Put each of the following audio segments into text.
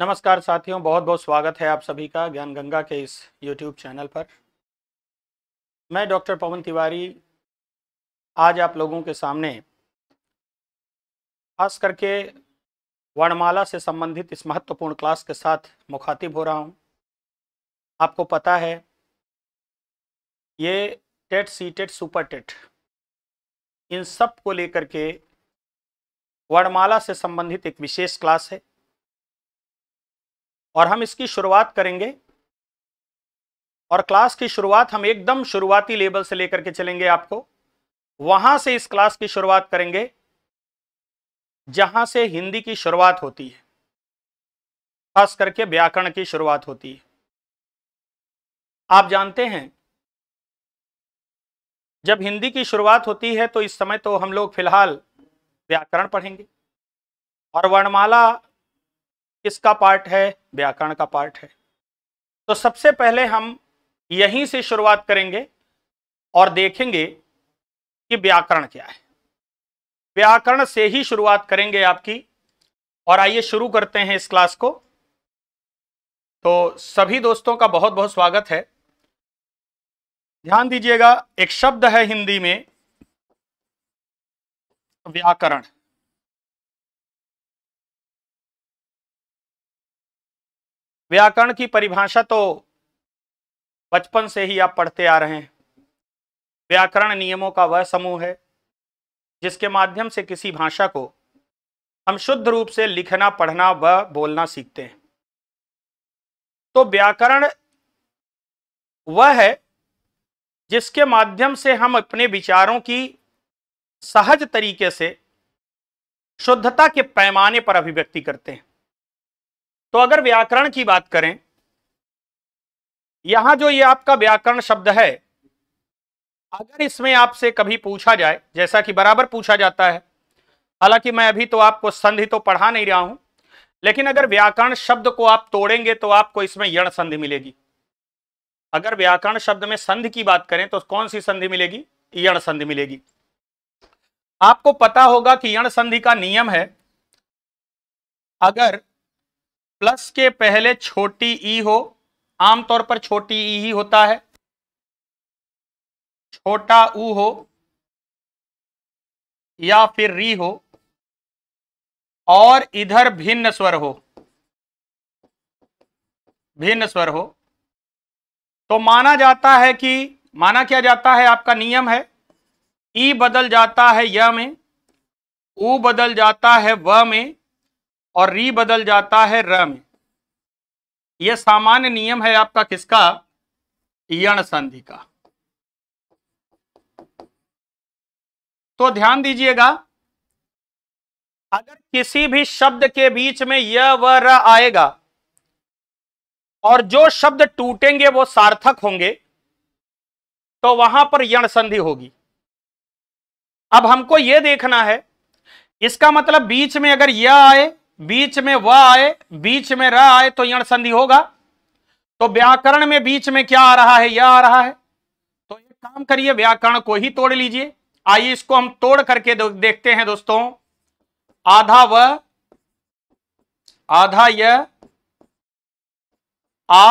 नमस्कार साथियों बहुत बहुत स्वागत है आप सभी का ज्ञान गंगा के इस यूट्यूब चैनल पर मैं डॉक्टर पवन तिवारी आज आप लोगों के सामने खास करके वर्णमाला से संबंधित इस महत्वपूर्ण क्लास के साथ मुखातिब हो रहा हूं आपको पता है ये TET C TET super TET इन सब को लेकर के वर्णमाला से संबंधित एक विशेष क्लास है और हम इसकी शुरुआत करेंगे और क्लास की शुरुआत हम एकदम शुरुआती लेवल से लेकर के चलेंगे आपको वहां से इस क्लास की शुरुआत करेंगे जहां से हिंदी की शुरुआत होती है खास करके व्याकरण की शुरुआत होती है आप जानते हैं जब हिंदी की शुरुआत होती है तो इस समय तो हम लोग फिलहाल व्याकरण पढ़ेंगे और वर्णमाला किसका पार्ट है व्याकरण का पार्ट है तो सबसे पहले हम यहीं से शुरुआत करेंगे और देखेंगे कि व्याकरण क्या है व्याकरण से ही शुरुआत करेंगे आपकी और आइए शुरू करते हैं इस क्लास को तो सभी दोस्तों का बहुत बहुत स्वागत है ध्यान दीजिएगा एक शब्द है हिंदी में व्याकरण व्याकरण की परिभाषा तो बचपन से ही आप पढ़ते आ रहे हैं व्याकरण नियमों का वह समूह है जिसके माध्यम से किसी भाषा को हम शुद्ध रूप से लिखना पढ़ना व बोलना सीखते हैं तो व्याकरण वह है जिसके माध्यम से हम अपने विचारों की सहज तरीके से शुद्धता के पैमाने पर अभिव्यक्ति करते हैं तो अगर व्याकरण की बात करें यहां जो ये आपका व्याकरण शब्द है अगर इसमें आपसे कभी पूछा जाए जैसा कि बराबर पूछा जाता है हालांकि मैं अभी तो आपको संधि तो पढ़ा नहीं रहा हूं लेकिन अगर व्याकरण शब्द को आप तोड़ेंगे तो आपको इसमें यण संधि मिलेगी अगर व्याकरण शब्द में संधि की बात करें तो कौन सी संधि मिलेगी यण संधि मिलेगी आपको पता होगा कि यण संधि का नियम है अगर प्लस के पहले छोटी ई हो आमतौर पर छोटी ई ही होता है छोटा ऊ हो या फिर री हो और इधर भिन्न स्वर हो भिन्न स्वर हो तो माना जाता है कि माना क्या जाता है आपका नियम है ई बदल जाता है य में ऊ बदल जाता है व में और री बदल जाता है र में यह सामान्य नियम है आपका किसका यण संधि का तो ध्यान दीजिएगा अगर किसी भी शब्द के बीच में य व र आएगा और जो शब्द टूटेंगे वो सार्थक होंगे तो वहां पर यण संधि होगी अब हमको यह देखना है इसका मतलब बीच में अगर यह आए बीच में व आए बीच में र आए तो यण संधि होगा तो व्याकरण में बीच में क्या आ रहा है यह आ रहा है तो एक काम करिए व्याकरण को ही तोड़ लीजिए आइए इसको हम तोड़ करके देखते हैं दोस्तों आधा व आधा य आ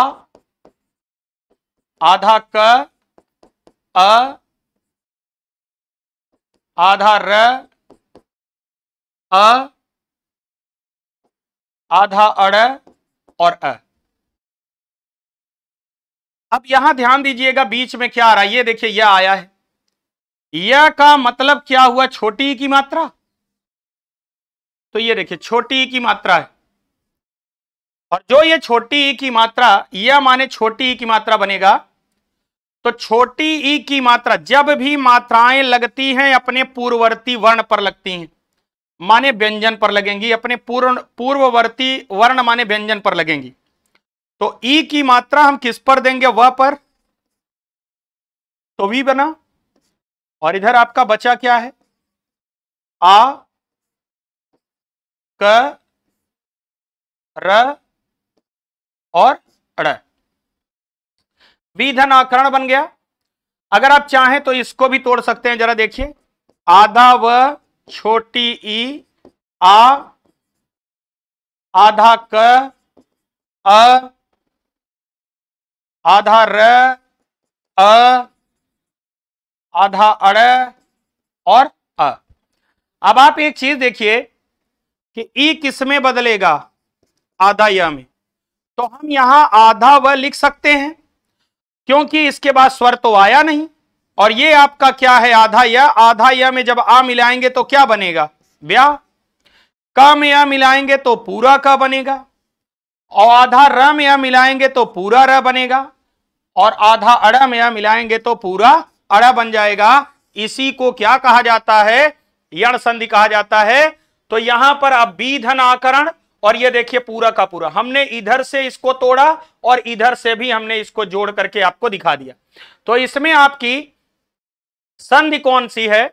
आधा क अ आधा र अ आधा अड़ और अ अब यहां ध्यान दीजिएगा बीच में क्या आ रहा है ये देखिए यह आया है यह का मतलब क्या हुआ छोटी की मात्रा तो ये देखिए छोटी की मात्रा है और जो ये छोटी ई की मात्रा यह माने छोटी ई की मात्रा बनेगा तो छोटी ई की मात्रा जब भी मात्राएं लगती हैं अपने पूर्ववर्ती वर्ण पर लगती हैं माने व्यंजन पर लगेंगी अपने पूर्ण पूर्ववर्ती वर्ण माने व्यंजन पर लगेंगी तो ई की मात्रा हम किस पर देंगे व पर तो वी बना और इधर आपका बचा क्या है आ क र और अड़ विधन आकरण बन गया अगर आप चाहें तो इसको भी तोड़ सकते हैं जरा देखिए आधा व छोटी ई आ आधा क अ आधा र अ आधा अड़ और अ अब आप एक चीज देखिए कि ई किस में बदलेगा आधा य में तो हम यहां आधा व लिख सकते हैं क्योंकि इसके बाद स्वर तो आया नहीं और ये आपका क्या है आधा या आधा या में जब आ मिलाएंगे तो क्या बनेगा व्या का में या मिलाएंगे तो पूरा का बनेगा और आधा र में या मिलाएंगे तो पूरा र बनेगा और आधा अड़ा में या मिलाएंगे तो पूरा अड़ा बन जाएगा इसी को क्या कहा जाता है यण संधि कहा जाता है तो यहां पर अब धन आकरण और ये देखिए पूरा का पूरा हमने इधर से इसको तोड़ा और इधर से भी हमने इसको जोड़ करके आपको दिखा दिया तो इसमें आपकी संधि कौन सी है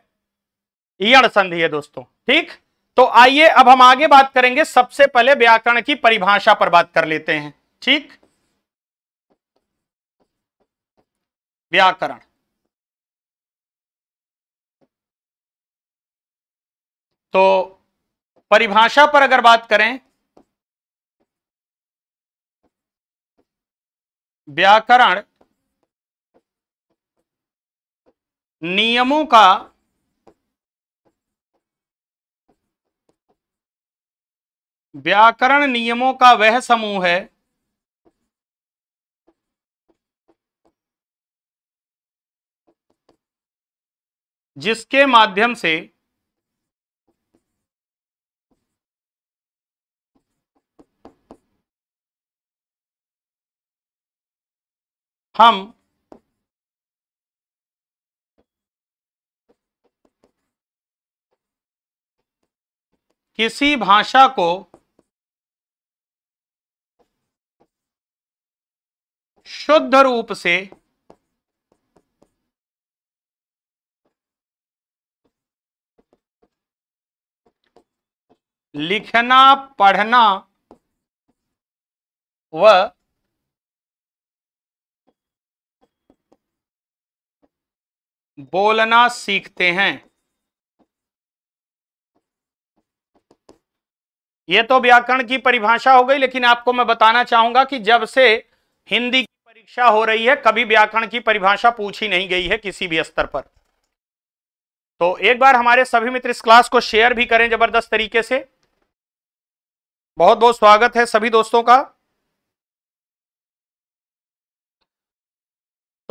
ईयण संधि है दोस्तों ठीक तो आइए अब हम आगे बात करेंगे सबसे पहले व्याकरण की परिभाषा पर बात कर लेते हैं ठीक व्याकरण तो परिभाषा पर अगर बात करें व्याकरण नियमों का व्याकरण नियमों का वह समूह है जिसके माध्यम से हम किसी भाषा को शुद्ध रूप से लिखना पढ़ना व बोलना सीखते हैं ये तो व्याकरण की परिभाषा हो गई लेकिन आपको मैं बताना चाहूंगा कि जब से हिंदी की परीक्षा हो रही है कभी व्याकरण की परिभाषा पूछी नहीं गई है किसी भी स्तर पर तो एक बार हमारे सभी मित्र इस क्लास को शेयर भी करें जबरदस्त तरीके से बहुत बहुत स्वागत है सभी दोस्तों का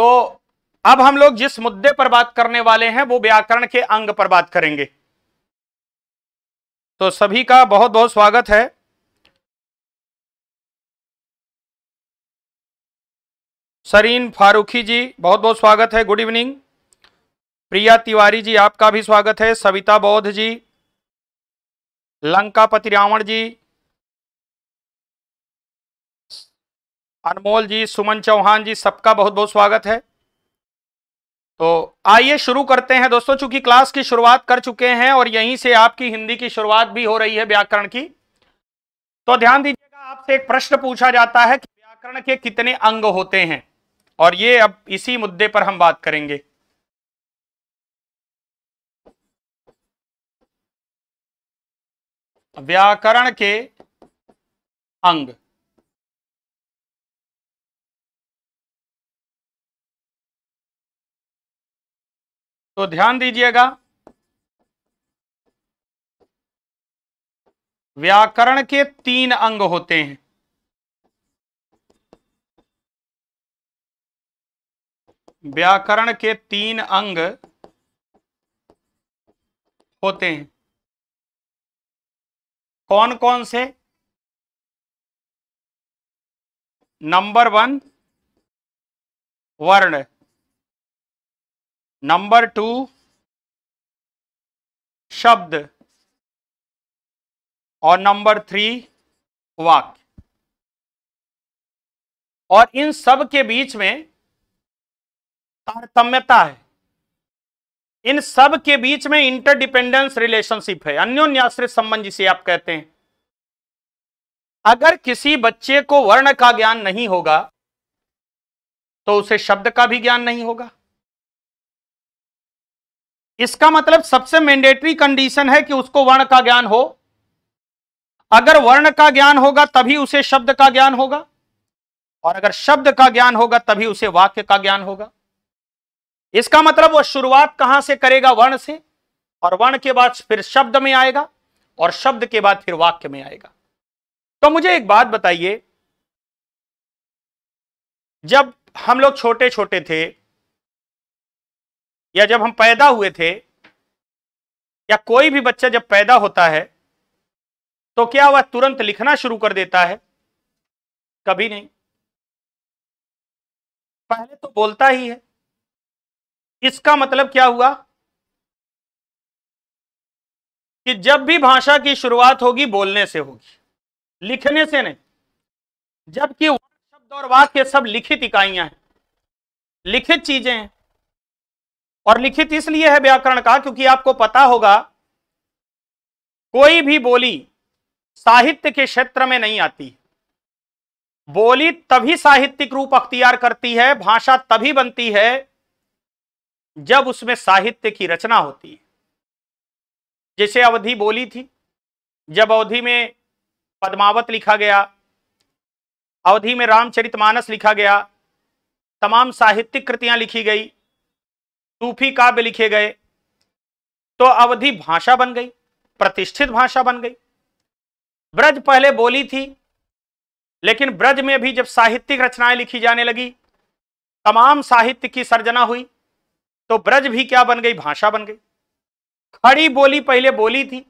तो अब हम लोग जिस मुद्दे पर बात करने वाले हैं वो व्याकरण के अंग पर बात करेंगे तो सभी का बहुत बहुत स्वागत है सरीन फारूखी जी बहुत बहुत स्वागत है गुड इवनिंग प्रिया तिवारी जी आपका भी स्वागत है सविता बौद्ध जी लंकापति रावण जी अनमोल जी सुमन चौहान जी सबका बहुत बहुत स्वागत है तो आइए शुरू करते हैं दोस्तों चूंकि क्लास की शुरुआत कर चुके हैं और यहीं से आपकी हिंदी की शुरुआत भी हो रही है व्याकरण की तो ध्यान दीजिएगा आपसे एक प्रश्न पूछा जाता है कि व्याकरण के कितने अंग होते हैं और ये अब इसी मुद्दे पर हम बात करेंगे व्याकरण के अंग तो ध्यान दीजिएगा व्याकरण के तीन अंग होते हैं व्याकरण के तीन अंग होते हैं कौन कौन से नंबर वन वर्ण नंबर टू शब्द और नंबर थ्री वाक्य और इन सब के बीच में तारतम्यता है इन सब के बीच में इंटरडिपेंडेंस रिलेशनशिप है अन्योन्याश्रित संबंध जिसे आप कहते हैं अगर किसी बच्चे को वर्ण का ज्ञान नहीं होगा तो उसे शब्द का भी ज्ञान नहीं होगा इसका मतलब सबसे मैंडेटरी कंडीशन है कि उसको वर्ण का ज्ञान हो अगर वर्ण का ज्ञान होगा तभी उसे शब्द का ज्ञान होगा और अगर शब्द का ज्ञान होगा तभी उसे वाक्य का ज्ञान होगा इसका मतलब वह शुरुआत कहां से करेगा वर्ण से और वर्ण के बाद फिर शब्द में आएगा और शब्द के बाद फिर वाक्य में आएगा तो मुझे एक बात बताइए जब हम लोग छोटे छोटे थे या जब हम पैदा हुए थे या कोई भी बच्चा जब पैदा होता है तो क्या वह तुरंत लिखना शुरू कर देता है कभी नहीं पहले तो बोलता ही है इसका मतलब क्या हुआ कि जब भी भाषा की शुरुआत होगी बोलने से होगी लिखने से नहीं जबकि शब्द और वाक्य सब लिखित इकाइयां हैं लिखित चीजें हैं और लिखित इसलिए है व्याकरण का क्योंकि आपको पता होगा कोई भी बोली साहित्य के क्षेत्र में नहीं आती बोली तभी साहित्यिक रूप अख्तियार करती है भाषा तभी बनती है जब उसमें साहित्य की रचना होती है जैसे अवधि बोली थी जब अवधि में पद्मावत लिखा गया अवधि में रामचरितमानस लिखा गया तमाम साहित्यिक कृतियां लिखी गई सूफी काव्य लिखे गए तो अवधि भाषा बन गई प्रतिष्ठित भाषा बन गई ब्रज पहले बोली थी लेकिन ब्रज में भी जब साहित्यिक रचनाएं लिखी जाने लगी तमाम साहित्य की सर्जना हुई तो ब्रज भी क्या बन गई भाषा बन गई खड़ी बोली पहले बोली थी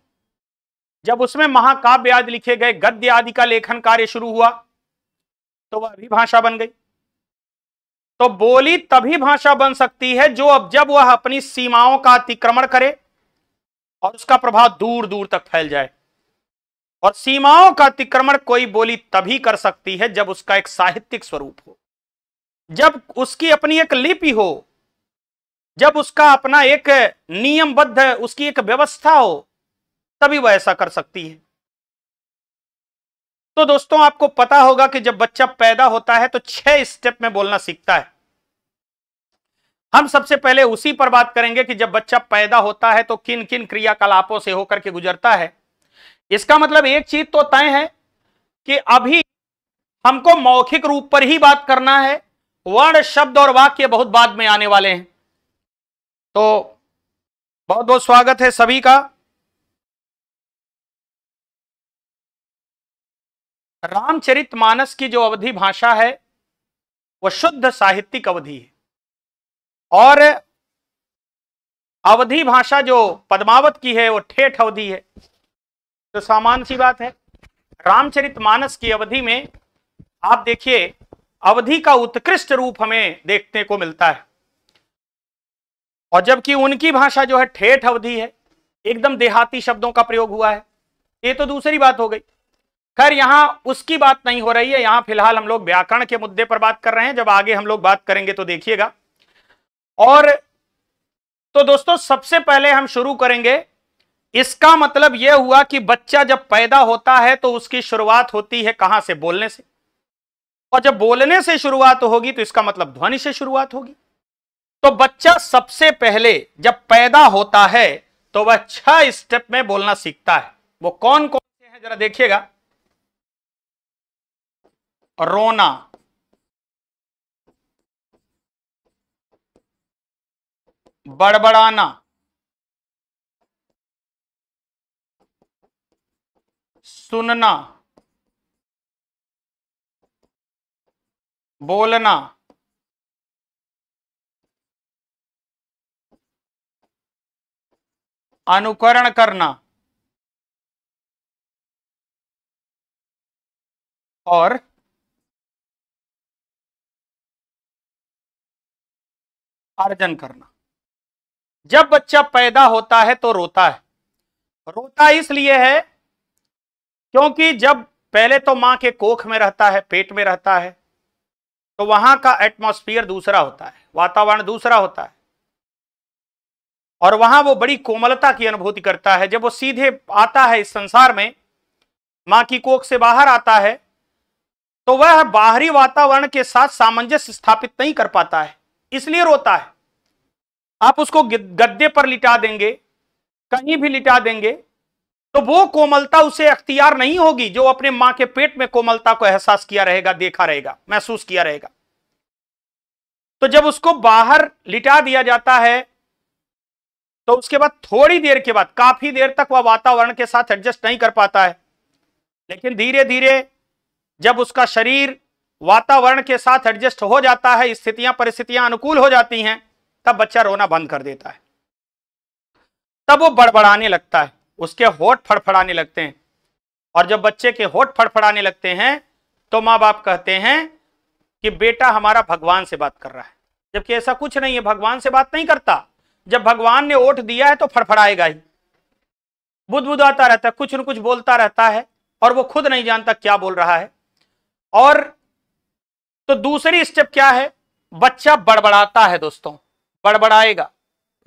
जब उसमें महाकाव्य आदि लिखे गए गद्य आदि का लेखन कार्य शुरू हुआ तो वह भी भाषा बन गई तो बोली तभी भाषा बन सकती है जो अब जब वह अपनी सीमाओं का अतिक्रमण करे और उसका प्रभाव दूर दूर तक फैल जाए और सीमाओं का अतिक्रमण कोई बोली तभी कर सकती है जब उसका एक साहित्यिक स्वरूप हो जब उसकी अपनी एक लिपि हो जब उसका अपना एक नियमबद्ध उसकी एक व्यवस्था हो तभी वह ऐसा कर सकती है तो दोस्तों आपको पता होगा कि जब बच्चा पैदा होता है तो छह स्टेप में बोलना सीखता है हम सबसे पहले उसी पर बात करेंगे कि जब बच्चा पैदा होता है तो किन किन क्रियाकलापों से होकर के गुजरता है इसका मतलब एक चीज तो तय है कि अभी हमको मौखिक रूप पर ही बात करना है वर्ण शब्द और वाक्य बहुत बाद में आने वाले हैं तो बहुत बहुत स्वागत है सभी का रामचरितमानस की जो अवधि भाषा है वह शुद्ध साहित्यिक अवधि है और अवधि भाषा जो पद्मावत की है वो ठेठ अवधि है तो सामान्य सी बात है रामचरितमानस की अवधि में आप देखिए अवधि का उत्कृष्ट रूप हमें देखने को मिलता है और जबकि उनकी भाषा जो है ठेठ अवधि है एकदम देहाती शब्दों का प्रयोग हुआ है ये तो दूसरी बात हो गई खैर यहां उसकी बात नहीं हो रही है यहां फिलहाल हम लोग व्याकरण के मुद्दे पर बात कर रहे हैं जब आगे हम लोग बात करेंगे तो देखिएगा और तो दोस्तों सबसे पहले हम शुरू करेंगे इसका मतलब यह हुआ कि बच्चा जब पैदा होता है तो उसकी शुरुआत होती है कहां से बोलने से और जब बोलने से शुरुआत होगी तो इसका मतलब ध्वनि से शुरुआत होगी तो बच्चा सबसे पहले जब पैदा होता है तो वह छह स्टेप में बोलना सीखता है वो कौन कौन से हैं जरा देखिएगा रोना बड़बड़ाना सुनना बोलना अनुकरण करना और अर्जन करना जब बच्चा पैदा होता है तो रोता है रोता इसलिए है क्योंकि जब पहले तो मां के कोख में रहता है पेट में रहता है तो वहां का एटमोस्फियर दूसरा होता है वातावरण दूसरा होता है और वहां वो बड़ी कोमलता की अनुभूति करता है जब वो सीधे आता है इस संसार में मां की कोख से बाहर आता है तो वह बाहरी वातावरण के साथ सामंजस्य स्थापित नहीं कर पाता है इसलिए रोता है आप उसको गद्दे पर लिटा देंगे कहीं भी लिटा देंगे तो वो कोमलता उसे अख्तियार नहीं होगी जो अपने मां के पेट में कोमलता को एहसास किया रहेगा देखा रहेगा महसूस किया रहेगा तो जब उसको बाहर लिटा दिया जाता है तो उसके बाद थोड़ी देर के बाद काफी देर तक वह वातावरण के साथ एडजस्ट नहीं कर पाता है लेकिन धीरे धीरे जब उसका शरीर वातावरण के साथ एडजस्ट हो जाता है स्थितियां परिस्थितियां अनुकूल हो जाती हैं तब बच्चा रोना बंद कर देता है तब वो बड़बड़ाने लगता है उसके होठ फड़फड़ाने लगते हैं और जब बच्चे के होठ फड़फड़ाने लगते हैं तो माँ बाप कहते हैं कि बेटा हमारा भगवान से बात कर रहा है जबकि ऐसा कुछ नहीं है भगवान से बात नहीं करता जब भगवान ने ओठ दिया है तो फड़फड़ाएगा ही बुदबुदाता रहता है कुछ न कुछ बोलता रहता है और वो खुद नहीं जानता क्या बोल रहा है और तो दूसरी स्टेप क्या है बच्चा बड़बड़ाता है दोस्तों बड़बड़ाएगा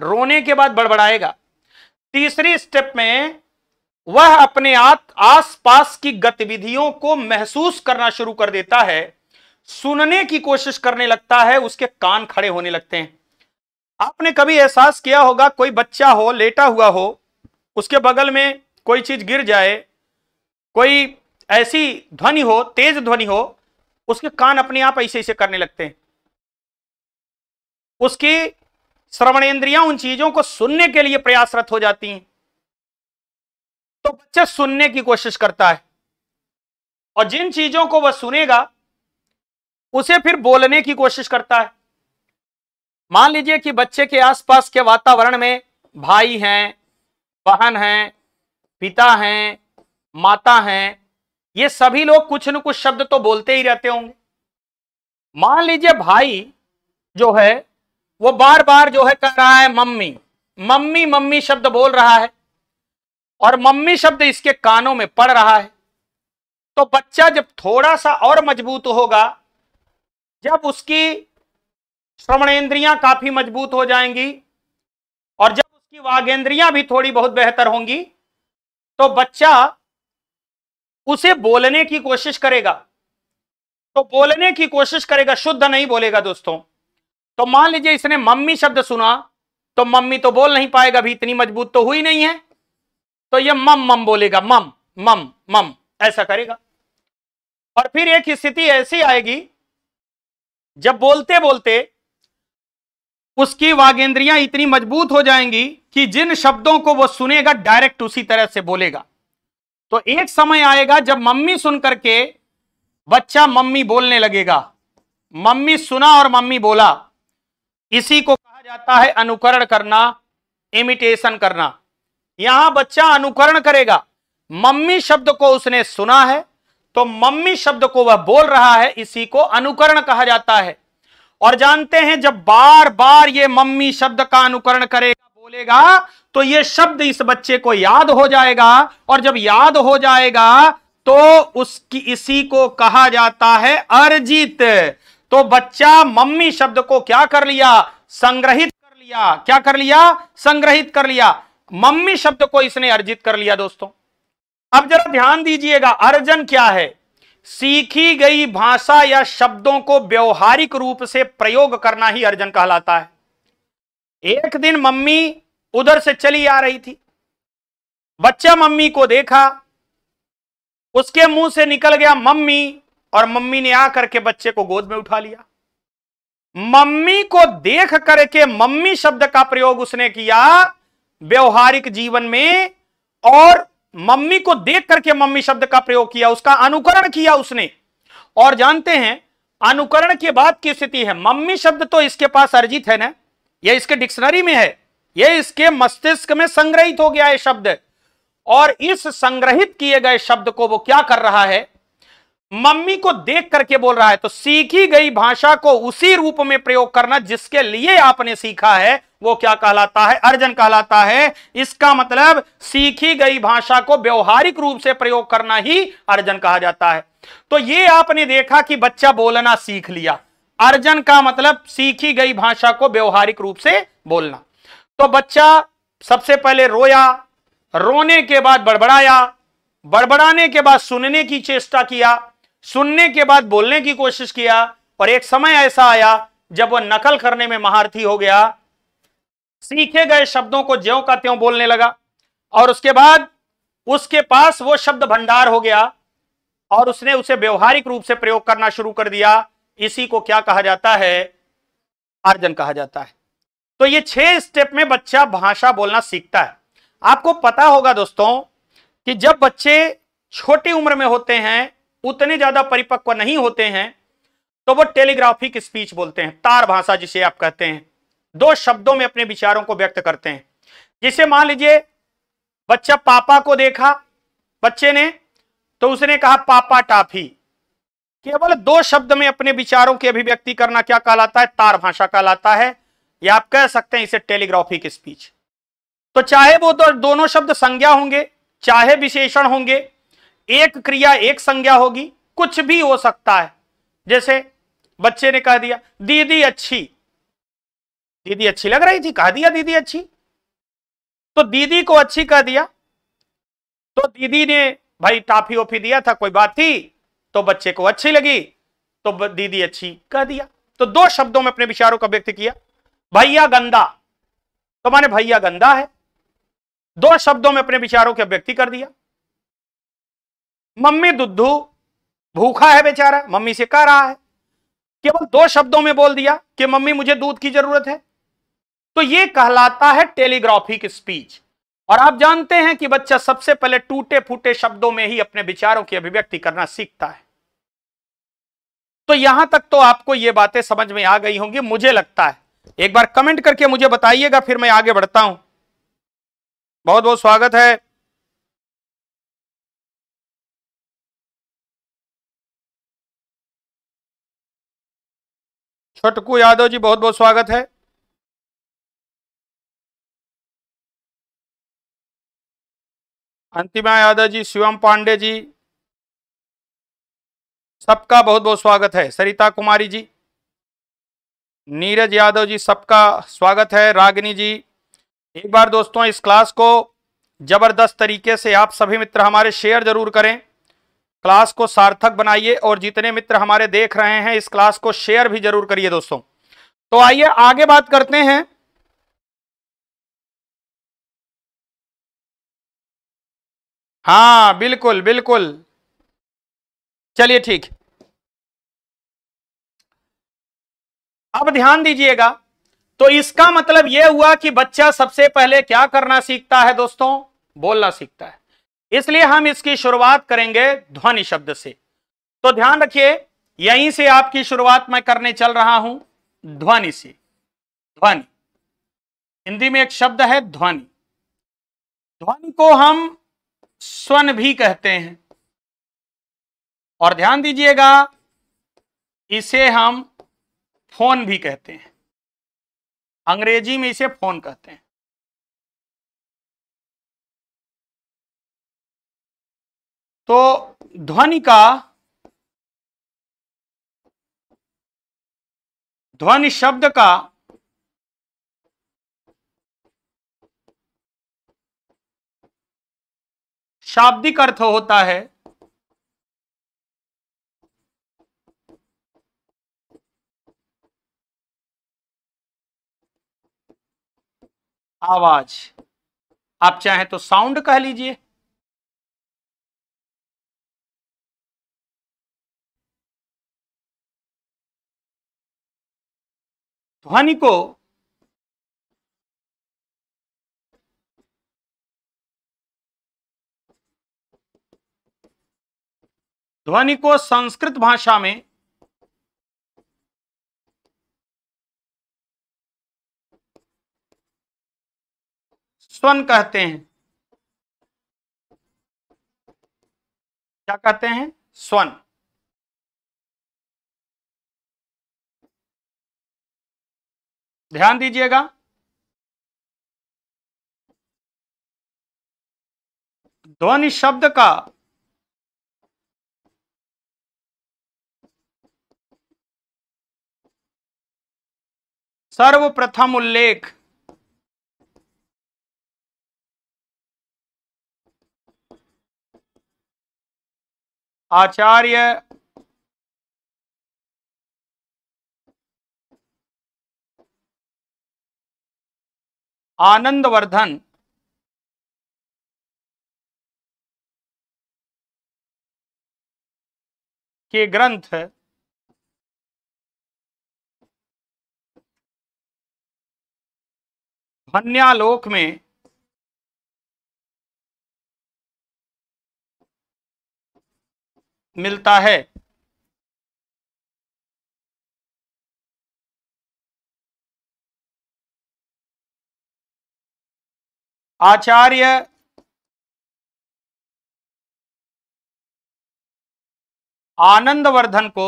रोने के बाद बड़बड़ाएगा तीसरी स्टेप में वह अपने आसपास की गतिविधियों को महसूस करना शुरू कर देता है सुनने की कोशिश करने लगता है उसके कान खड़े होने लगते हैं आपने कभी एहसास किया होगा कोई बच्चा हो लेटा हुआ हो उसके बगल में कोई चीज गिर जाए कोई ऐसी ध्वनि हो तेज ध्वनि हो उसके कान अपने आप ऐसे ऐसे करने लगते हैं उसकी श्रवणेन्द्रियां उन चीजों को सुनने के लिए प्रयासरत हो जाती हैं तो बच्चा सुनने की कोशिश करता है और जिन चीजों को वह सुनेगा उसे फिर बोलने की कोशिश करता है मान लीजिए कि बच्चे के आसपास के वातावरण में भाई हैं बहन हैं पिता हैं माता हैं ये सभी लोग कुछ न कुछ शब्द तो बोलते ही रहते होंगे मान लीजिए भाई जो है वो बार बार जो है कह रहा है मम्मी मम्मी मम्मी शब्द बोल रहा है और मम्मी शब्द इसके कानों में पड़ रहा है तो बच्चा जब थोड़ा सा और मजबूत होगा जब उसकी श्रवणेन्द्रियां काफी मजबूत हो जाएंगी और जब उसकी वागेंद्रियां भी थोड़ी बहुत बेहतर होंगी तो बच्चा उसे बोलने की कोशिश करेगा तो बोलने की कोशिश करेगा शुद्ध नहीं बोलेगा दोस्तों तो मान लीजिए इसने मम्मी शब्द सुना तो मम्मी तो बोल नहीं पाएगा अभी इतनी मजबूत तो हुई नहीं है तो ये मम मम बोलेगा मम मम मम ऐसा करेगा और फिर एक स्थिति ऐसी आएगी जब बोलते बोलते उसकी वागेंद्रियां इतनी मजबूत हो जाएंगी कि जिन शब्दों को वो सुनेगा डायरेक्ट उसी तरह से बोलेगा तो एक समय आएगा जब मम्मी सुन करके बच्चा मम्मी बोलने लगेगा मम्मी सुना और मम्मी बोला इसी को कहा जाता है अनुकरण करना इमिटेशन करना यहां बच्चा अनुकरण करेगा मम्मी शब्द को उसने सुना है तो मम्मी शब्द को वह बोल रहा है इसी को अनुकरण कहा जाता है और जानते हैं जब बार बार ये मम्मी शब्द का अनुकरण करेगा बोलेगा तो ये शब्द इस बच्चे को याद हो जाएगा और जब याद हो जाएगा तो उसकी इसी को कहा जाता है अर्जित तो बच्चा मम्मी शब्द को क्या कर लिया संग्रहित कर लिया क्या कर लिया संग्रहित कर लिया मम्मी शब्द को इसने अर्जित कर लिया दोस्तों अब जरा ध्यान दीजिएगा अर्जन क्या है सीखी गई भाषा या शब्दों को व्यवहारिक रूप से प्रयोग करना ही अर्जन कहलाता है एक दिन मम्मी उधर से चली आ रही थी बच्चा मम्मी को देखा उसके मुंह से निकल गया मम्मी और मम्मी ने आकर के बच्चे को गोद में उठा लिया मम्मी को देख करके मम्मी शब्द का प्रयोग उसने किया व्यवहारिक जीवन में और मम्मी को देख करके मम्मी शब्द का प्रयोग किया उसका अनुकरण किया उसने और जानते हैं अनुकरण के बाद की स्थिति है मम्मी शब्द तो इसके पास अर्जित है ना यह इसके डिक्शनरी में है यह इसके मस्तिष्क में संग्रहित हो गया है शब्द और इस संग्रहित किए गए शब्द को वो क्या कर रहा है मम्मी को देख करके बोल रहा है तो सीखी गई भाषा को उसी रूप में प्रयोग करना जिसके लिए आपने सीखा है वो क्या कहलाता है अर्जन कहलाता है इसका मतलब सीखी गई भाषा को व्यवहारिक रूप से प्रयोग करना ही अर्जन कहा जाता है तो ये आपने देखा कि बच्चा बोलना सीख लिया अर्जन का मतलब सीखी गई भाषा को व्यवहारिक रूप से बोलना तो बच्चा सबसे पहले रोया रोने के बाद बड़बड़ाया बड़बड़ाने के बाद सुनने की चेष्टा किया सुनने के बाद बोलने की कोशिश किया और एक समय ऐसा आया जब वह नकल करने में महारथी हो गया सीखे गए शब्दों को ज्यो का त्यों बोलने लगा और उसके बाद उसके पास वो शब्द भंडार हो गया और उसने उसे व्यवहारिक रूप से प्रयोग करना शुरू कर दिया इसी को क्या कहा जाता है अर्जन कहा जाता है तो ये छह स्टेप में बच्चा भाषा बोलना सीखता है आपको पता होगा दोस्तों कि जब बच्चे छोटी उम्र में होते हैं उतने ज्यादा परिपक्व नहीं होते हैं तो वो टेलीग्राफिक स्पीच बोलते हैं तार भाषा जिसे आप कहते हैं दो शब्दों में अपने विचारों को व्यक्त करते हैं जिसे मान लीजिए बच्चा पापा को देखा बच्चे ने तो उसने कहा पापा टाफी केवल दो शब्द में अपने विचारों की अभिव्यक्ति करना क्या कहलाता है तार भाषा कहलाता है या आप कह सकते हैं इसे टेलीग्राफिक स्पीच तो चाहे वो दो, दोनों शब्द संज्ञा होंगे चाहे विशेषण होंगे एक क्रिया एक संज्ञा होगी कुछ भी हो सकता है जैसे बच्चे ने कह दिया दीदी अच्छी दीदी अच्छी लग रही थी कह दिया दीदी अच्छी तो दीदी को अच्छी कह दिया तो दीदी ने भाई टाफी ओफी दिया था कोई बात थी तो बच्चे को अच्छी लगी तो दीदी अच्छी कह दिया तो दो शब्दों में अपने विचारों का व्यक्त किया भैया गंदा तो माने भैया गंदा है दो शब्दों में अपने विचारों की अभिव्यक्ति कर दिया मम्मी दुद्धू भूखा है बेचारा मम्मी से कह रहा है केवल दो शब्दों में बोल दिया कि मम्मी मुझे दूध की जरूरत है तो यह कहलाता है टेलीग्राफिक स्पीच और आप जानते हैं कि बच्चा सबसे पहले टूटे फूटे शब्दों में ही अपने विचारों की अभिव्यक्ति करना सीखता है तो यहां तक तो आपको ये बातें समझ में आ गई होंगी मुझे लगता है एक बार कमेंट करके मुझे बताइएगा फिर मैं आगे बढ़ता हूं बहुत बहुत स्वागत है छोटकू यादव जी बहुत बहुत स्वागत है अंतिमा यादव जी शिवम पांडे जी सबका बहुत बहुत स्वागत है सरिता कुमारी जी नीरज यादव जी सबका स्वागत है रागिनी जी एक बार दोस्तों इस क्लास को ज़बरदस्त तरीके से आप सभी मित्र हमारे शेयर जरूर करें क्लास को सार्थक बनाइए और जितने मित्र हमारे देख रहे हैं इस क्लास को शेयर भी जरूर करिए दोस्तों तो आइए आगे बात करते हैं हाँ बिल्कुल बिल्कुल चलिए ठीक अब ध्यान दीजिएगा तो इसका मतलब यह हुआ कि बच्चा सबसे पहले क्या करना सीखता है दोस्तों बोलना सीखता है इसलिए हम इसकी शुरुआत करेंगे ध्वनि शब्द से तो ध्यान रखिए यहीं से आपकी शुरुआत मैं करने चल रहा हूं ध्वनि से ध्वनि हिंदी में एक शब्द है ध्वनि ध्वनि को हम स्वन भी कहते हैं और ध्यान दीजिएगा इसे हम फोन भी कहते हैं अंग्रेजी में इसे फोन कहते हैं तो ध्वनि का ध्वनि शब्द का शाब्दिक अर्थ होता है आवाज आप चाहें तो साउंड कह लीजिए ध्वनि को ध्वनि को संस्कृत भाषा में स्वन कहते हैं क्या कहते हैं स्वन ध्यान दीजिएगा ध्वनि शब्द का सर्वप्रथम उल्लेख आचार्य आनंदवर्धन के ग्रंथ धन्यालोक में मिलता है आचार्य आनंदवर्धन को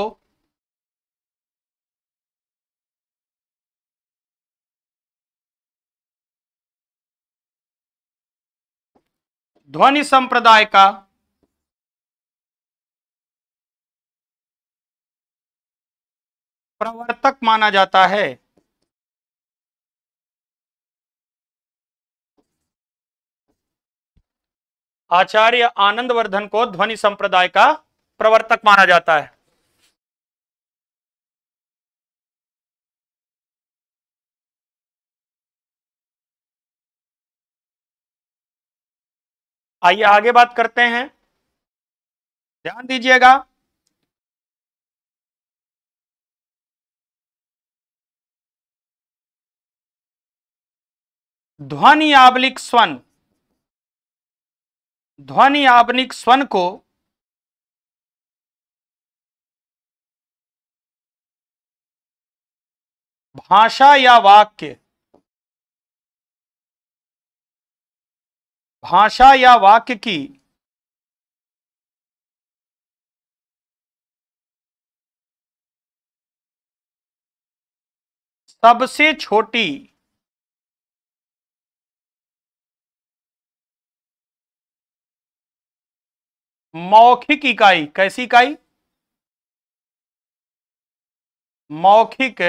ध्वनि संप्रदाय का प्रवर्तक माना जाता है आचार्य आनंदवर्धन को ध्वनि संप्रदाय का प्रवर्तक माना जाता है आइए आगे बात करते हैं ध्यान दीजिएगा ध्वनि आवलिक स्वन ध्वनि आबलिक स्वन को भाषा या वाक्य भाषा या वाक्य की सबसे छोटी मौखिक इकाई कैसी इकाई मौखिक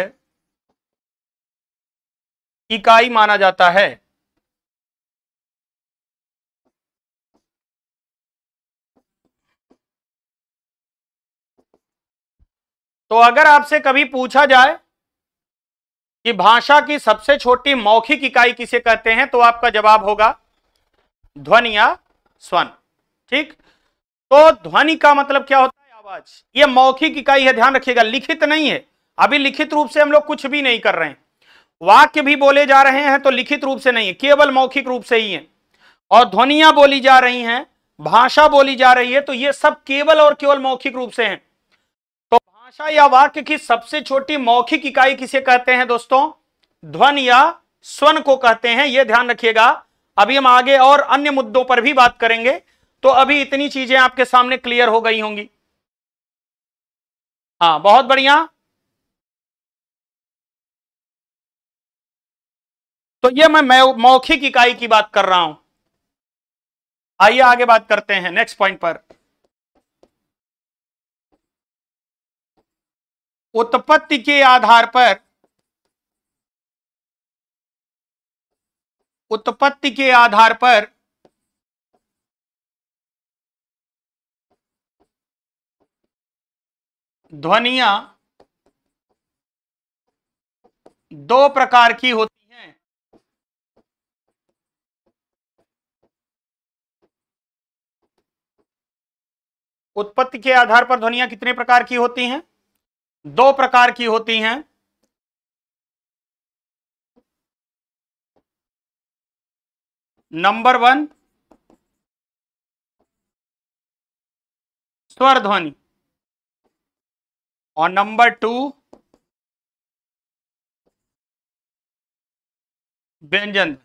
इकाई माना जाता है तो अगर आपसे कभी पूछा जाए कि भाषा की सबसे छोटी मौखिक इकाई किसे कहते हैं तो आपका जवाब होगा ध्वन या स्वन ठीक तो ध्वनि का मतलब क्या होता है आवाज ये मौखिक इकाई है ध्यान रखिएगा लिखित नहीं है अभी लिखित रूप से हम लोग कुछ भी नहीं कर रहे हैं वाक्य भी बोले जा रहे हैं तो लिखित रूप से नहीं है केवल मौखिक रूप से ही है और ध्वनिया बोली जा रही हैं भाषा बोली जा रही है तो ये सब केवल और केवल मौखिक रूप से हैं तो भाषा या वाक्य की सबसे छोटी मौखिक इकाई किसे कहते हैं दोस्तों ध्वन या स्वन को कहते हैं यह ध्यान रखिएगा अभी हम आगे और अन्य मुद्दों पर भी बात करेंगे तो अभी इतनी चीजें आपके सामने क्लियर हो गई होंगी हाँ बहुत बढ़िया तो ये मैं मौखिक इकाई की बात कर रहा हूं आइए आगे बात करते हैं नेक्स्ट पॉइंट पर उत्पत्ति के आधार पर उत्पत्ति के आधार पर ध्वनिया दो प्रकार की होती हैं उत्पत्ति के आधार पर ध्वनिया कितने प्रकार की होती हैं दो प्रकार की होती हैं नंबर वन स्वर ध्वनि और नंबर टू व्यंजन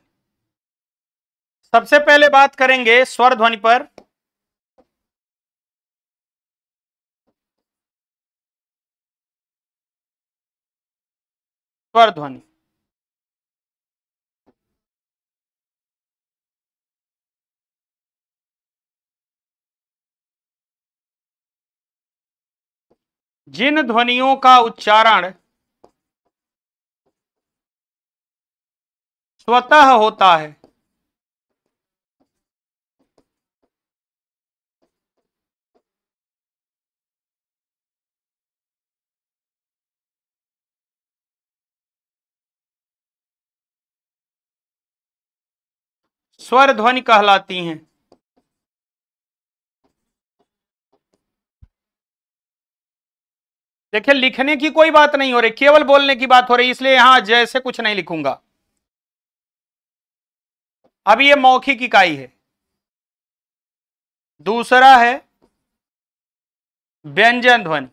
सबसे पहले बात करेंगे स्वर ध्वनि पर स्वर ध्वनि जिन ध्वनियों का उच्चारण स्वतः होता है स्वर ध्वनि कहलाती हैं देखिए लिखने की कोई बात नहीं हो रही केवल बोलने की बात हो रही इसलिए यहां जैसे कुछ नहीं लिखूंगा अब ये मौखिक इकाई है दूसरा है व्यंजन ध्वनि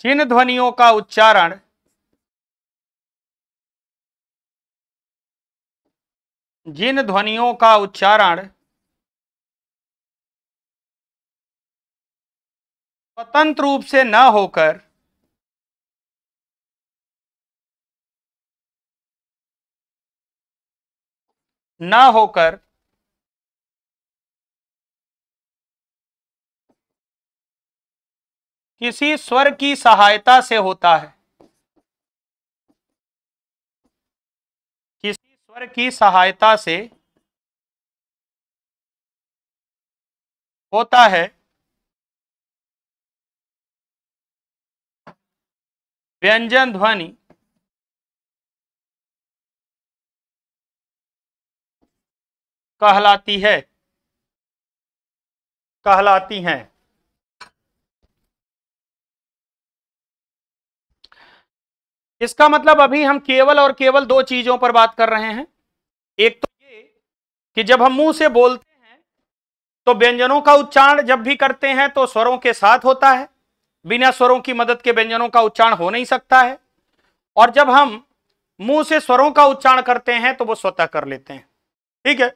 चिन्ह ध्वनियों का उच्चारण जिन ध्वनियों का उच्चारण स्वतंत्र रूप से न होकर न होकर किसी स्वर की सहायता से होता है पावर की सहायता से होता है व्यंजन ध्वनि कहलाती है कहलाती हैं इसका मतलब अभी हम केवल और केवल दो चीजों पर बात कर रहे हैं एक तो ये कि जब हम मुंह से बोलते हैं तो व्यंजनों का उच्चारण जब भी करते हैं तो स्वरों के साथ होता है बिना स्वरों की मदद के व्यंजनों का उच्चारण हो नहीं सकता है और जब हम मुंह से स्वरों का उच्चारण करते हैं तो वो स्वतः कर लेते हैं ठीक है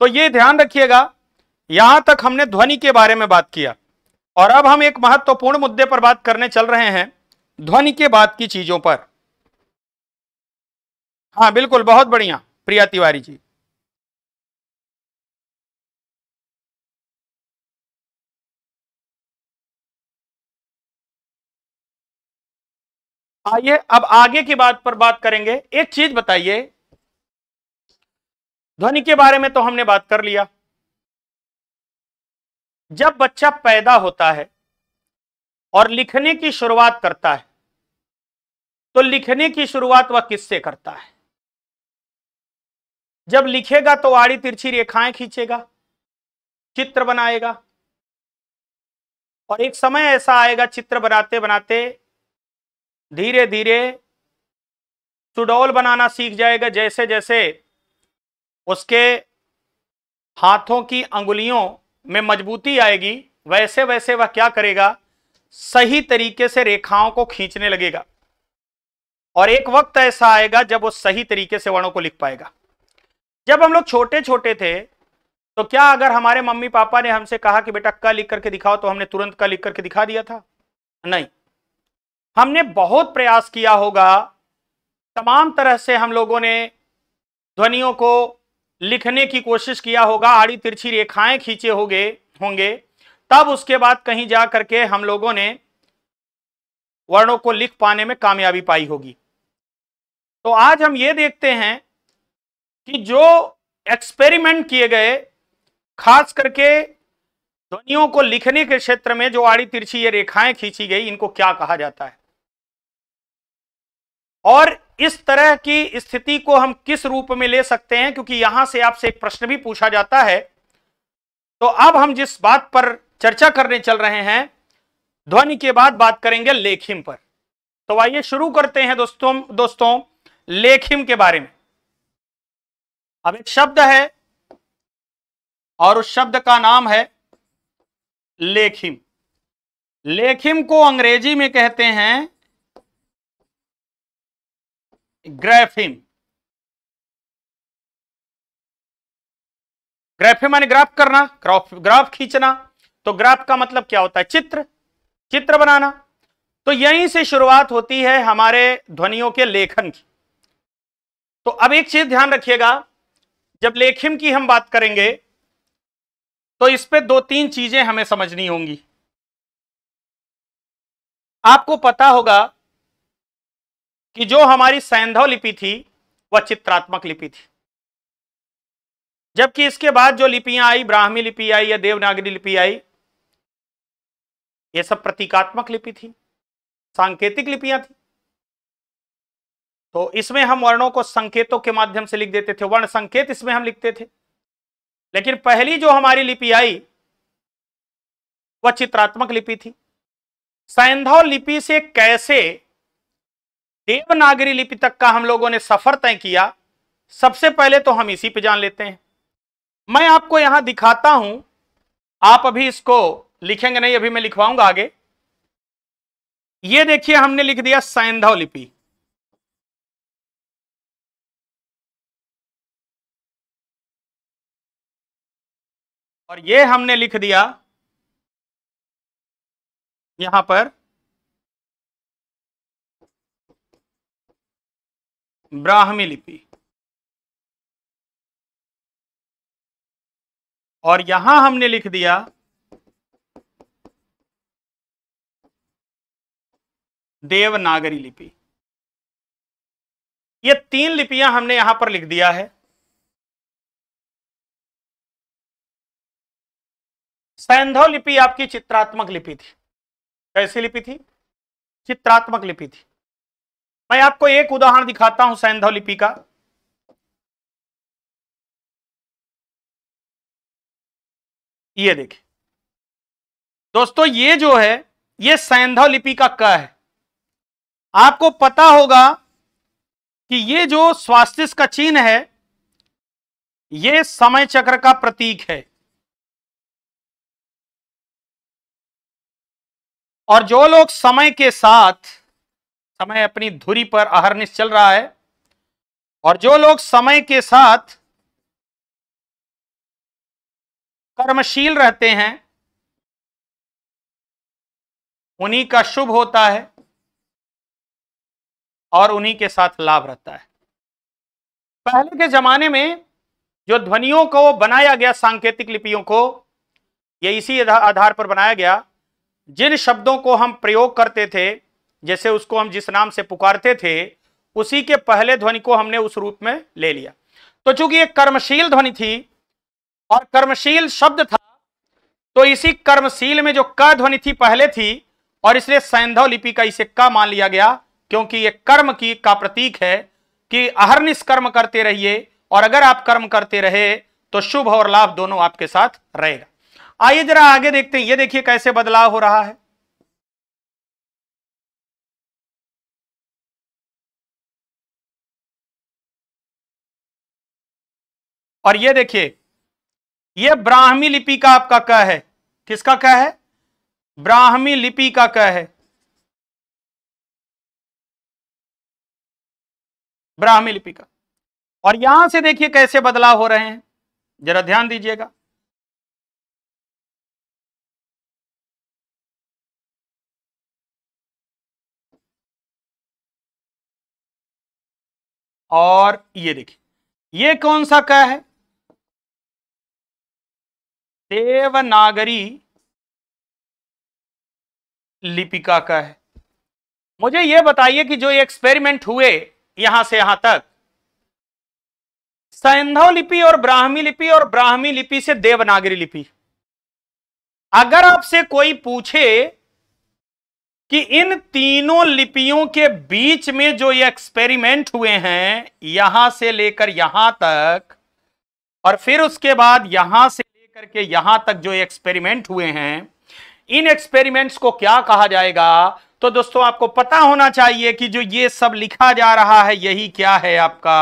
तो ये ध्यान रखिएगा यहां तक हमने ध्वनि के बारे में बात किया और अब हम एक महत्वपूर्ण मुद्दे पर बात करने चल रहे हैं ध्वनि के बाद की चीजों पर हाँ बिल्कुल बहुत बढ़िया प्रिया तिवारी जी आइए अब आगे की बात पर बात करेंगे एक चीज बताइए ध्वनि के बारे में तो हमने बात कर लिया जब बच्चा पैदा होता है और लिखने की शुरुआत करता है तो लिखने की शुरुआत वह किससे करता है जब लिखेगा तो आड़ी तिरछी रेखाएं खींचेगा चित्र बनाएगा और एक समय ऐसा आएगा चित्र बनाते बनाते धीरे धीरे सुडौल बनाना सीख जाएगा जैसे जैसे उसके हाथों की अंगुलियों में मजबूती आएगी वैसे वैसे वह क्या करेगा सही तरीके से रेखाओं को खींचने लगेगा और एक वक्त ऐसा आएगा जब वो सही तरीके से वर्णों को लिख पाएगा जब हम लोग छोटे छोटे थे तो क्या अगर हमारे मम्मी पापा ने हमसे कहा कि बेटा क लिख करके दिखाओ तो हमने तुरंत क लिख करके दिखा दिया था नहीं हमने बहुत प्रयास किया होगा तमाम तरह से हम लोगों ने ध्वनियों को लिखने की कोशिश किया होगा आड़ी तिरछी रेखाएं खींचे होंगे होंगे तब उसके बाद कहीं जा करके हम लोगों ने वर्णों को लिख पाने में कामयाबी पाई होगी तो आज हम ये देखते हैं कि जो एक्सपेरिमेंट किए गए खास करके ध्वनियों को लिखने के क्षेत्र में जो आड़ी तिरछी ये रेखाएं खींची गई इनको क्या कहा जाता है और इस तरह की स्थिति को हम किस रूप में ले सकते हैं क्योंकि यहां से आपसे एक प्रश्न भी पूछा जाता है तो अब हम जिस बात पर चर्चा करने चल रहे हैं ध्वनि के बाद बात करेंगे लेखिम पर तो आइए शुरू करते हैं दोस्तों दोस्तों लेखिम के बारे में अब एक शब्द है और उस शब्द का नाम है लेखिम लेखिम को अंग्रेजी में कहते हैं ग्रेफिम ग्रेफिम माने ग्राफ करना ग्राफ ग्राफ खींचना तो ग्राफ का मतलब क्या होता है चित्र चित्र बनाना तो यहीं से शुरुआत होती है हमारे ध्वनियों के लेखन की तो अब एक चीज ध्यान रखिएगा जब लेखिम की हम बात करेंगे तो इस पे दो तीन चीजें हमें समझनी होंगी आपको पता होगा कि जो हमारी सैंधव लिपि थी वह चित्रात्मक लिपि थी जबकि इसके बाद जो लिपियां आई ब्राह्मी लिपि आई या देवनागरी लिपि आई ये सब प्रतीकात्मक लिपि थी सांकेतिक लिपियां थी तो इसमें हम वर्णों को संकेतों के माध्यम से लिख देते थे वर्ण संकेत इसमें हम लिखते थे लेकिन पहली जो हमारी लिपि आई वह चित्रात्मक लिपि थी सैंधव लिपि से कैसे देवनागरी लिपि तक का हम लोगों ने सफर तय किया सबसे पहले तो हम इसी पे जान लेते हैं मैं आपको यहां दिखाता हूं आप अभी इसको लिखेंगे नहीं अभी मैं लिखवाऊंगा आगे ये देखिए हमने लिख दिया सैंधव लिपि और ये हमने लिख दिया यहां पर ब्राह्मी लिपि और यहां हमने लिख दिया देवनागरी लिपि ये तीन लिपियां हमने यहां पर लिख दिया है सैंधव लिपि आपकी चित्रात्मक लिपि थी कैसी लिपि थी चित्रात्मक लिपि थी मैं आपको एक उदाहरण दिखाता हूं सैंधव लिपि का ये देखिए दोस्तों ये जो है ये सैंधव लिपि का क है आपको पता होगा कि ये जो स्वास्थ्य का चिन्ह है ये समय चक्र का प्रतीक है और जो लोग समय के साथ समय अपनी धुरी पर अहरनिश चल रहा है और जो लोग समय के साथ कर्मशील रहते हैं उन्हीं का शुभ होता है और उन्हीं के साथ लाभ रहता है पहले के जमाने में जो ध्वनियों को बनाया गया सांकेतिक लिपियों को ये इसी आधार पर बनाया गया जिन शब्दों को हम प्रयोग करते थे जैसे उसको हम जिस नाम से पुकारते थे उसी के पहले ध्वनि को हमने उस रूप में ले लिया तो चूंकि एक कर्मशील ध्वनि थी और कर्मशील शब्द था तो इसी कर्मशील में जो क ध्वनि थी पहले थी और इसलिए सैंधव लिपि का इसे क मान लिया गया क्योंकि ये कर्म की का प्रतीक है कि अहरनिश कर्म करते रहिए और अगर आप कर्म करते रहे तो शुभ और लाभ दोनों आपके साथ रहेगा आइए जरा आगे देखते हैं ये देखिए कैसे बदलाव हो रहा है और ये देखिए ये ब्राह्मी लिपि का आपका क है किसका क है ब्राह्मी लिपि का क है ब्राह्मी लिपि का और यहां से देखिए कैसे बदलाव हो रहे हैं जरा ध्यान दीजिएगा और ये देखिए ये कौन सा कह है देवनागरी लिपिका का है मुझे यह बताइए कि जो ये एक्सपेरिमेंट हुए यहां से यहां तक सैंधव लिपि और ब्राह्मी लिपि और ब्राह्मी लिपि से देवनागरी लिपि अगर आपसे कोई पूछे कि इन तीनों लिपियों के बीच में जो ये एक्सपेरिमेंट हुए हैं यहां से लेकर यहां तक और फिर उसके बाद यहां से लेकर के यहां तक जो एक्सपेरिमेंट हुए हैं इन एक्सपेरिमेंट्स को क्या कहा जाएगा तो दोस्तों आपको पता होना चाहिए कि जो ये सब लिखा जा रहा है यही क्या है आपका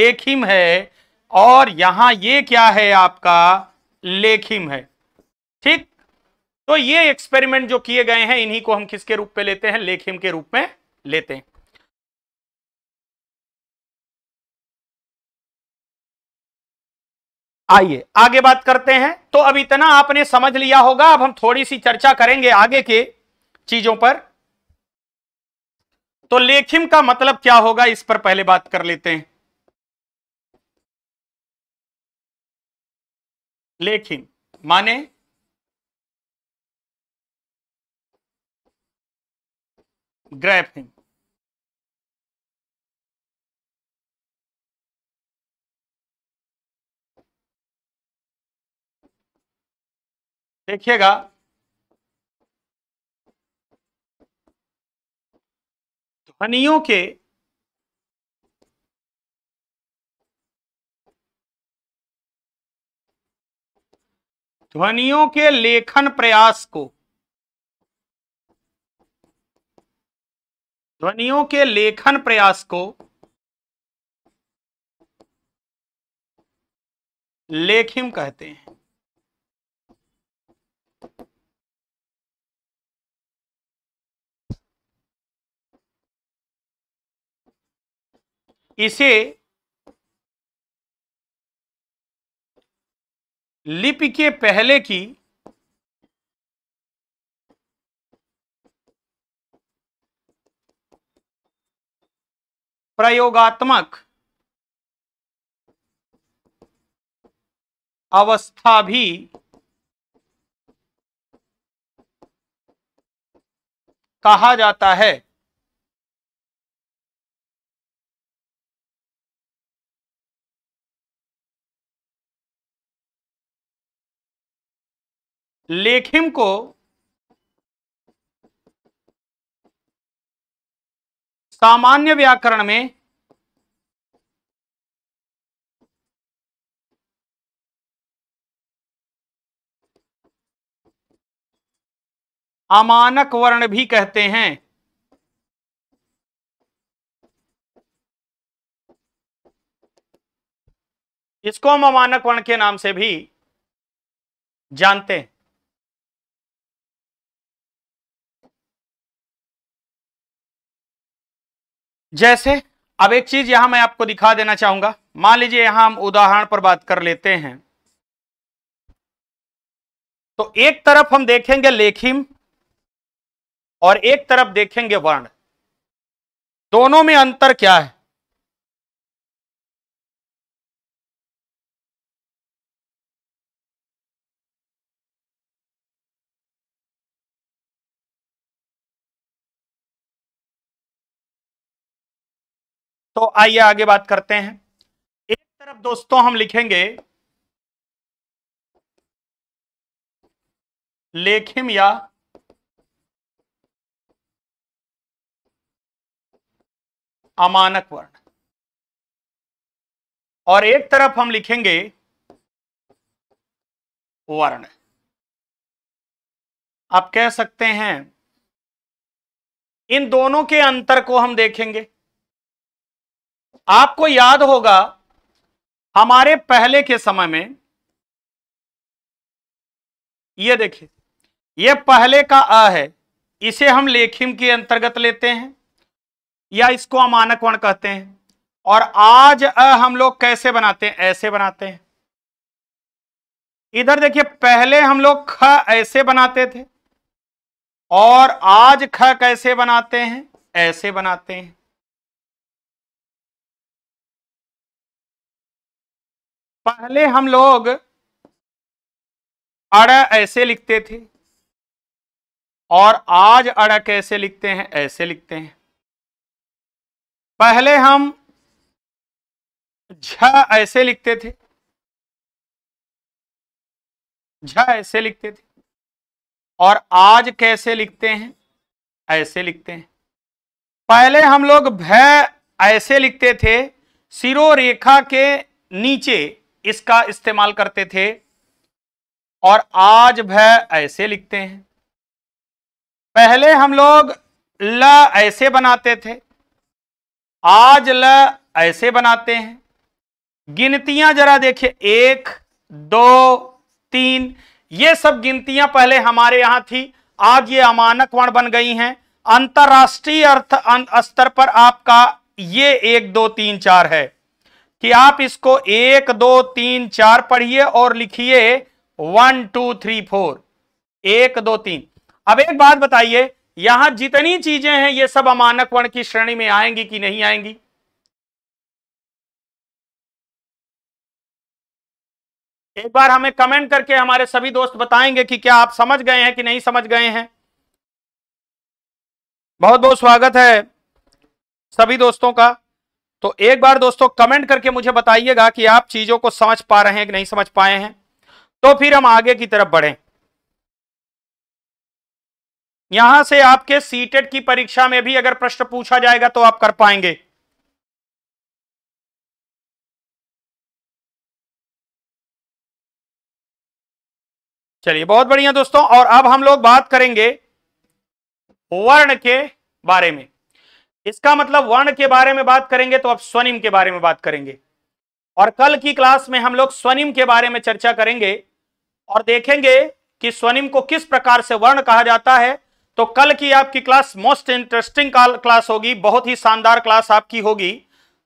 लेखिम है और यहां ये क्या है आपका लेखिम है ठीक तो ये एक्सपेरिमेंट जो किए गए हैं इन्हीं को हम किसके रूप में लेते हैं लेखिम के रूप में लेते हैं आइए आगे बात करते हैं तो अब इतना आपने समझ लिया होगा अब हम थोड़ी सी चर्चा करेंगे आगे के चीजों पर तो लेखिम का मतलब क्या होगा इस पर पहले बात कर लेते हैं लेखिम माने grab देखिएगा ध्वनियों के ध्वनियों के लेखन प्रयास को ध्वनियों के लेखन प्रयास को लेखिम कहते हैं इसे लिपि के पहले की प्रयोगात्मक अवस्था भी कहा जाता है लेखिम को सामान्य व्याकरण में अमानक वर्ण भी कहते हैं इसको हम अमानक वर्ण के नाम से भी जानते हैं जैसे अब एक चीज यहां मैं आपको दिखा देना चाहूंगा मान लीजिए यहां हम उदाहरण पर बात कर लेते हैं तो एक तरफ हम देखेंगे लेखिम और एक तरफ देखेंगे वर्ण दोनों में अंतर क्या है तो आइए आगे बात करते हैं एक तरफ दोस्तों हम लिखेंगे लेखिम या अमानक वर्ण और एक तरफ हम लिखेंगे वर्ण आप कह सकते हैं इन दोनों के अंतर को हम देखेंगे आपको याद होगा हमारे पहले के समय में ये देखिए ये पहले का अ है इसे हम लेखिम के अंतर्गत लेते हैं या इसको अमानक वर्ण कहते हैं और आज अ हम लोग कैसे बनाते हैं ऐसे बनाते हैं इधर देखिए पहले हम लोग ख ऐसे बनाते थे और आज ख कैसे बनाते हैं ऐसे बनाते हैं पहले हम लोग अड़ ऐसे लिखते थे और आज अड़ कैसे लिखते हैं ऐसे लिखते हैं पहले हम झ ऐसे लिखते थे झ ऐसे लिखते थे और आज कैसे लिखते हैं ऐसे लिखते हैं पहले हम लोग भय ऐसे लिखते थे सिरो रेखा के नीचे इसका इस्तेमाल करते थे और आज भय ऐसे लिखते हैं पहले हम लोग ल ऐसे बनाते थे आज ल ऐसे बनाते हैं गिनतियां जरा देखिए एक दो तीन ये सब गिनतियां पहले हमारे यहां थी आज ये अमानक वर्ण बन गई हैं अंतर्राष्ट्रीय अर्थ स्तर पर आपका ये एक दो तीन चार है कि आप इसको एक दो तीन चार पढ़िए और लिखिए वन टू थ्री फोर एक दो तीन अब एक बात बताइए यहां जितनी चीजें हैं ये सब अमानक वर्ण की श्रेणी में आएंगी कि नहीं आएंगी एक बार हमें कमेंट करके हमारे सभी दोस्त बताएंगे कि क्या आप समझ गए हैं कि नहीं समझ गए हैं बहुत बहुत स्वागत है सभी दोस्तों का तो एक बार दोस्तों कमेंट करके मुझे बताइएगा कि आप चीजों को समझ पा रहे हैं कि नहीं समझ पाए हैं तो फिर हम आगे की तरफ बढ़ें यहां से आपके सीटेट e की परीक्षा में भी अगर प्रश्न पूछा जाएगा तो आप कर पाएंगे चलिए बहुत बढ़िया दोस्तों और अब हम लोग बात करेंगे वर्ण के बारे में इसका मतलब वर्ण के बारे में बात करेंगे तो अब स्वनिम के बारे में बात करेंगे और कल की क्लास में हम लोग स्वनिम के बारे में चर्चा करेंगे और देखेंगे कि स्वनिम को किस प्रकार से वर्ण कहा जाता है तो कल की आपकी क्लास मोस्ट इंटरेस्टिंग क्लास होगी बहुत ही शानदार क्लास आपकी होगी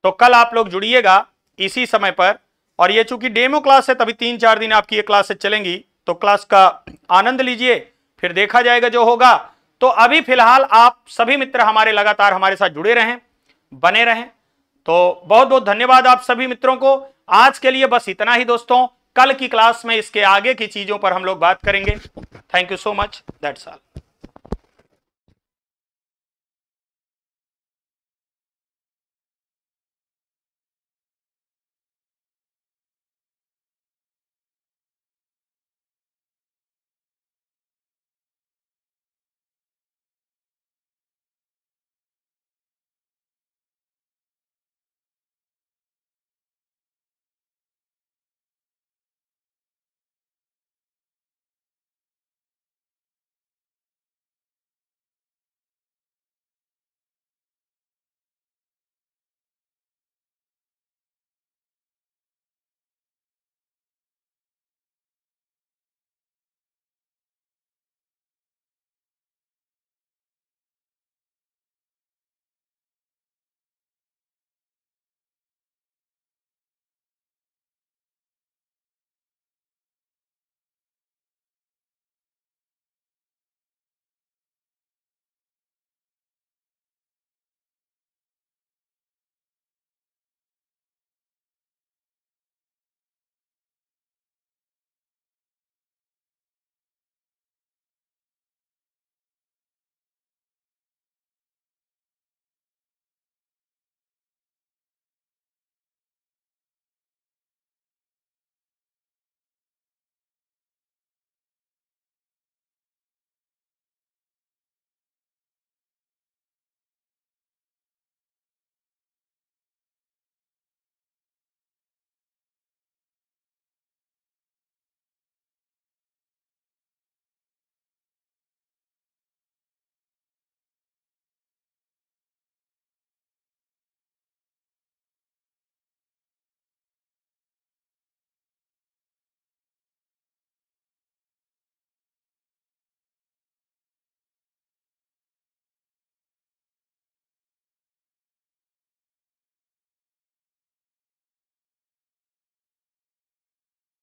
तो कल आप लोग जुड़िएगा इसी समय पर और ये चूंकि डेमो क्लास है तभी तीन चार दिन आपकी ये क्लासेस चलेंगी तो क्लास का आनंद लीजिए फिर देखा जाएगा जो होगा तो अभी फिलहाल आप सभी मित्र हमारे लगातार हमारे साथ जुड़े रहें बने रहें तो बहुत बहुत धन्यवाद आप सभी मित्रों को आज के लिए बस इतना ही दोस्तों कल की क्लास में इसके आगे की चीजों पर हम लोग बात करेंगे thank you so much that's all